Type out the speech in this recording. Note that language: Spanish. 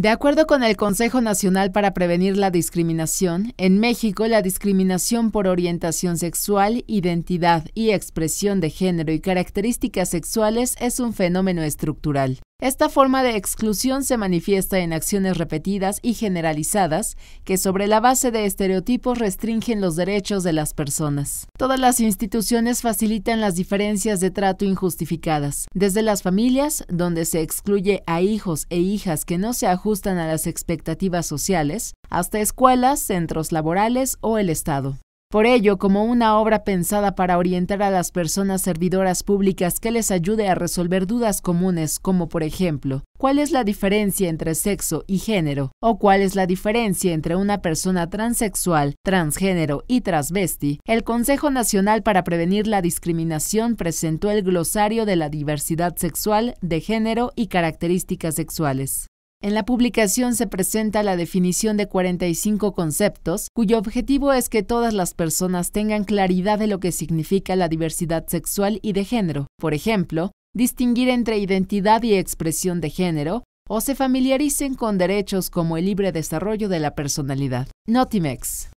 De acuerdo con el Consejo Nacional para Prevenir la Discriminación, en México la discriminación por orientación sexual, identidad y expresión de género y características sexuales es un fenómeno estructural. Esta forma de exclusión se manifiesta en acciones repetidas y generalizadas que sobre la base de estereotipos restringen los derechos de las personas. Todas las instituciones facilitan las diferencias de trato injustificadas, desde las familias, donde se excluye a hijos e hijas que no se ajustan a las expectativas sociales, hasta escuelas, centros laborales o el Estado. Por ello, como una obra pensada para orientar a las personas servidoras públicas que les ayude a resolver dudas comunes como por ejemplo, ¿cuál es la diferencia entre sexo y género? ¿O cuál es la diferencia entre una persona transexual, transgénero y transvesti? El Consejo Nacional para Prevenir la Discriminación presentó el glosario de la diversidad sexual, de género y características sexuales. En la publicación se presenta la definición de 45 conceptos, cuyo objetivo es que todas las personas tengan claridad de lo que significa la diversidad sexual y de género. Por ejemplo, distinguir entre identidad y expresión de género, o se familiaricen con derechos como el libre desarrollo de la personalidad. Notimex.